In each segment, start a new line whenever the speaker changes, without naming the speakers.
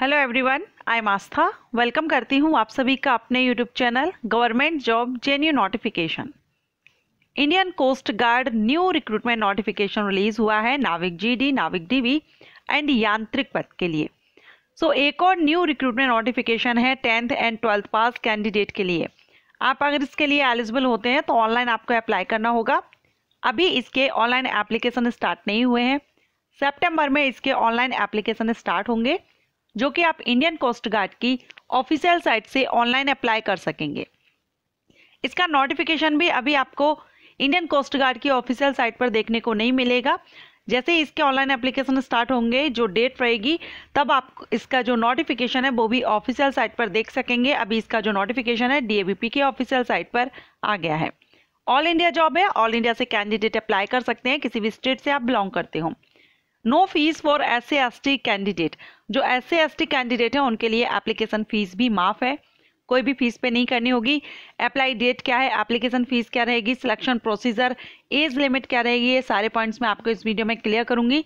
hello everyone I am Astha welcome करती हूँ आप सभी का अपने YouTube channel government job genuine notification Indian coast guard new recruitment notification release हुआ है नाविक जीडी नाविक डीवी एंड यांत्रिक पद के लिए सो so, एक और न्यू रिक्रूटमेंट नोटिफिकेशन है tenth and twelfth pass candidate के लिए आप अगर इसके लिए एलिजिबल होते हैं तो ऑनलाइन आपको अप्लाई करना होगा अभी इसके ऑनलाइन एप्लीकेशन स्टार्ट नहीं हुए हैं सेप्टेम्बर में इसके ऑनलाइन एप्लीकेशन स्टार्ट होंगे जो कि आप इंडियन कोस्ट गार्ड की ऑफिशियल साइट से ऑनलाइन अप्लाई कर सकेंगे इसका नोटिफिकेशन भी अभी आपको इंडियन कोस्ट गार्ड की ऑफिशियल साइट पर देखने को नहीं मिलेगा जैसे इसके ऑनलाइन एप्लीकेशन स्टार्ट होंगे जो डेट रहेगी तब आप इसका जो नोटिफिकेशन है वो भी ऑफिशियल साइट पर देख सकेंगे अभी इसका जो नोटिफिकेशन है डी के ऑफिशियल साइट पर आ गया है ऑल इंडिया जॉब है ऑल इंडिया से कैंडिडेट अप्लाई कर सकते हैं किसी भी स्टेट से आप बिलोंग करते हो no fees for S C candidate जो S C S T candidate हैं उनके लिए एप्लीकेशन फ़ीस भी माफ़ है कोई भी फीस पे नहीं करनी होगी अप्लाई डेट क्या है एप्लीकेशन फ़ीस क्या रहेगी सिलेक्शन प्रोसीजर एज लिमिट क्या रहेगी ये सारे पॉइंट्स मैं आपको इस वीडियो में क्लियर करूँगी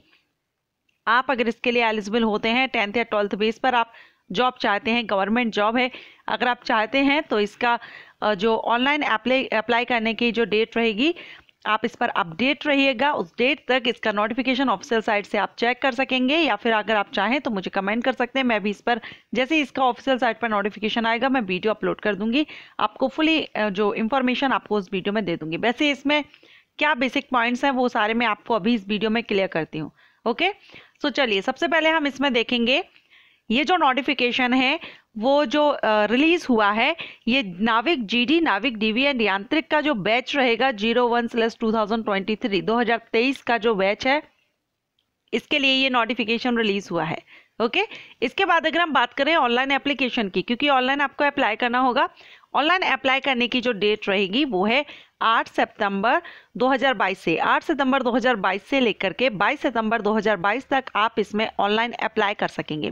आप अगर इसके लिए एलिजिबल होते हैं टेंथ या ट्वेल्थ बेस पर आप जॉब चाहते हैं गवर्नमेंट जॉब है अगर आप चाहते हैं तो इसका जो ऑनलाइन अप्लाई अप्लाई करने की जो डेट रहेगी आप इस पर अपडेट रहिएगा उस डेट तक इसका नोटिफिकेशन ऑफिशियल साइट से आप चेक कर सकेंगे या फिर अगर आप चाहें तो मुझे कमेंट कर सकते हैं मैं भी इस पर जैसे इसका ऑफिशियल साइट पर नोटिफिकेशन आएगा मैं वीडियो अपलोड कर दूंगी आपको फुली जो इन्फॉर्मेशन आपको उस वीडियो में दे दूंगी वैसे इसमें क्या बेसिक पॉइंट्स हैं वो सारे मैं आपको अभी इस वीडियो में क्लियर करती हूँ ओके सो चलिए सबसे पहले हम इसमें देखेंगे ये जो नोटिफिकेशन है वो जो रिलीज हुआ है ये नाविक जीडी नाविक डीवी एंड यांत्रिक का जो बैच रहेगा zero one slash two thousand twenty three दो हजार तेईस का जो बैच है इसके लिए ये नोटिफिकेशन रिलीज हुआ है ओके इसके बाद अगर हम बात करें ऑनलाइन एप्लीकेशन की क्योंकि ऑनलाइन आपको अप्लाई करना होगा ऑनलाइन अप्लाई करने की जो डेट रहेगी वो है 8 सितंबर 2022 से 8 सितंबर 2022 से लेकर के 22 सितंबर 2022 तक आप इसमें ऑनलाइन अप्लाई कर सकेंगे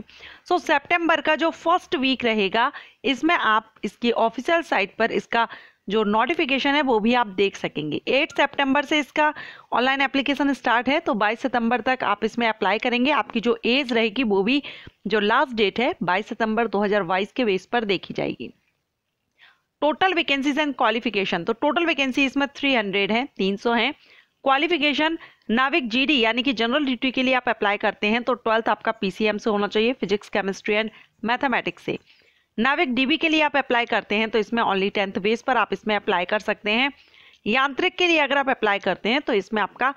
सो so, सितंबर का जो फर्स्ट वीक रहेगा इसमें आप इसकी ऑफिशियल साइट पर इसका जो नोटिफिकेशन है वो भी आप देख सकेंगे 8 सितंबर से इसका ऑनलाइन एप्लीकेशन स्टार्ट है तो 22 सितंबर तक आप इसमें अप्लाई करेंगे आपकी जो एज रहेगी वो भी जो लास्ट डेट है 22 सितंबर 2022 के बेस पर देखी जाएगी टोटल वैकेंसीज एंड क्वालिफिकेशन तो टोटल वैकेंसी इसमें 300 है 300 है क्वालिफिकेशन नाविक जीडी यानी कि जनरल ड्यूटी e के लिए आप अप्लाई करते हैं तो ट्वेल्थ आपका पीसीएम से होना चाहिए फिजिक्स केमिस्ट्री एंड मैथमेटिक्स से नाविक डीबी के लिए आप अप्लाई करते हैं तो इसमें ओनली टेंथ बेस पर आप इसमें अप्लाई कर सकते हैं यांत्रिक के लिए अगर आप अप्लाई करते हैं तो इसमें आपका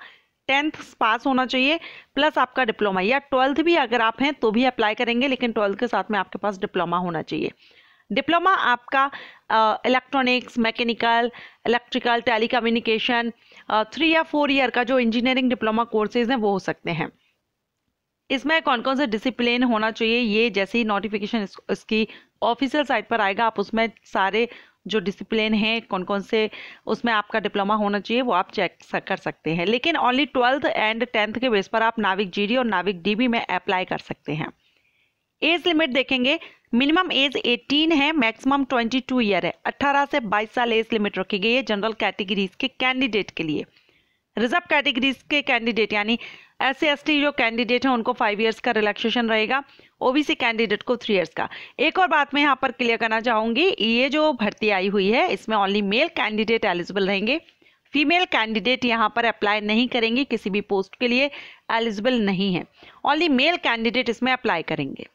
टेंथ पास होना चाहिए प्लस आपका डिप्लोमा या ट्वेल्थ भी अगर आप हैं तो भी अप्लाई करेंगे लेकिन ट्वेल्थ के साथ में आपके पास डिप्लोमा होना चाहिए डिप्लोमा आपका electronics mechanical electrical telecommunication three या फोर ईयर का जो इंजीनियरिंग डिप्लोमा कोर्सेज हैं वो हो सकते हैं इसमें कौन कौन से डिसिप्लिन होना चाहिए ये जैसे ही नोटिफिकेशन इस, इसकी ऑफिशियल साइट पर आएगा आप उसमें सारे जो डिसिप्लिन हैं कौन कौन से उसमें आपका डिप्लोमा होना चाहिए वो आप चेक कर सकते हैं लेकिन ओनली ट्वेल्थ एंड टेंथ के बेस पर आप नाविक जीडी और नाविक डीबी में अप्लाई कर सकते हैं एज लिमिट देखेंगे मिनिमम एज 18 है मैक्सिमम 22 ईयर है 18 से 22 साल एज लिमिट रखी गई है जनरल कैटेगरीज के कैंडिडेट के लिए रिजर्व कैटेगरीज के कैंडिडेट यानी एस सी जो कैंडिडेट हैं उनको फाइव ईयर्स का रिलैक्सेशन रहेगा ओबीसी कैंडिडेट को थ्री इयर्स का एक और बात मैं यहाँ पर क्लियर करना चाहूँगी ये जो भर्ती आई हुई है इसमें ओनली मेल कैंडिडेट एलिजिबल रहेंगे फीमेल कैंडिडेट यहाँ पर अप्लाई नहीं करेंगे किसी भी पोस्ट के लिए एलिजिबल नहीं है ओनली मेल कैंडिडेट इसमें अप्लाई करेंगे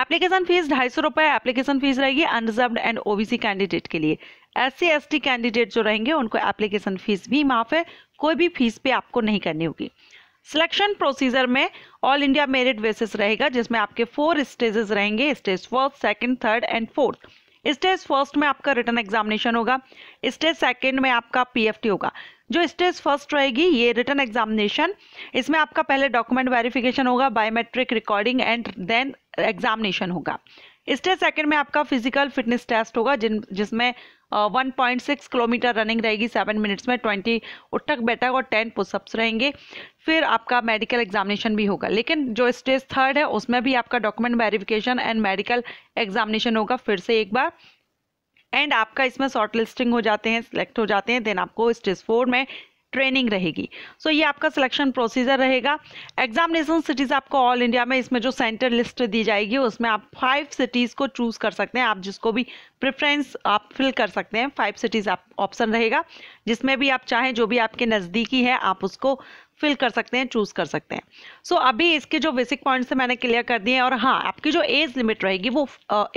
एप्लीकेशन फीस ढाई सौ रुपए एप्लीकेशन फीस रहेगी अनरिजर्व एंड ओबीसी कैंडिडेट के लिए S C S T candidate जो रहेंगे उनको एप्लीकेशन फीस भी माफ है कोई भी फीस पे आपको नहीं करनी होगी सिलेक्शन प्रोसीजर में ऑल इंडिया मेरिट बेसिस रहेगा जिसमें आपके फोर स्टेजेस रहेंगे stage first second third and fourth stage first में आपका रिटर्न एग्जामिनेशन होगा स्टेज सेकंड में आपका पीएफटी होगा जो स्टेज फर्स्ट रहेगी ये रिटर्न एग्जामिनेशन इसमें आपका पहले डॉक्यूमेंट वेरिफिकेशन होगा biometric recording and then examination होगा इसके सेकंड में आपका फिजिकल फिटनेस टेस्ट होगा जिन जिसमें one point six kilometre running रहेगी सेवन मिनट्स में ट्वेंटी उठक बैठक और टेन पुशअप्स रहेंगे फिर आपका मेडिकल एग्जामिनेशन भी होगा लेकिन जो स्टेज थर्ड है उसमें भी आपका document verification and medical examination होगा फिर से एक बार एंड आपका इसमें शॉर्ट लिस्टिंग हो जाते हैं सिलेक्ट हो जाते हैं देन आपको स्टेज फोर में ट्रेनिंग रहेगी सो so, ये आपका सिलेक्शन प्रोसीजर रहेगा एग्जामिनेशन सिटीज़ आपको ऑल इंडिया में इसमें जो सेंटर लिस्ट दी जाएगी उसमें आप फाइव सिटीज़ को चूज़ कर सकते हैं आप जिसको भी प्रेफरेंस आप फिल कर सकते हैं फाइव सिटीज़ आप ऑप्शन रहेगा जिसमें भी आप चाहें जो भी आपके नज़दीकी है आप उसको फिल कर सकते हैं चूज़ कर सकते हैं सो so, अभी इसके जो बेसिक पॉइंट्स से मैंने क्लियर कर दिए हैं और हाँ आपकी जो एज लिमिट रहेगी वो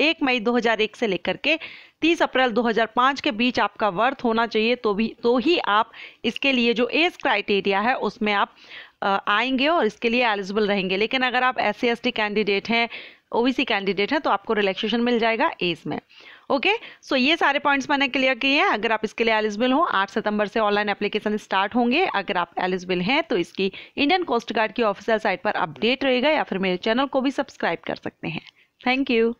एक मई 2001 से लेकर के 30 अप्रैल 2005 के बीच आपका वर्थ होना चाहिए तो भी तो ही आप इसके लिए जो एज क्राइटेरिया है उसमें आप आएंगे और इसके लिए एलिजिबल रहेंगे लेकिन अगर आप एस सी कैंडिडेट हैं ओबीसी कैंडिडेट हैं तो आपको रिलैक्सेशन मिल जाएगा एज में ओके सो ये सारे पॉइंट्स मैंने क्लियर किए हैं अगर आप इसके लिए एलिजिबल हो आठ सितंबर से ऑनलाइन एप्लीकेशन स्टार्ट होंगे अगर आप एलिजिबल हैं तो इसकी इंडियन कोस्ट गार्ड की ऑफिशियल साइट पर अपडेट रहेगा या फिर मेरे चैनल को भी सब्सक्राइब कर सकते हैं थैंक यू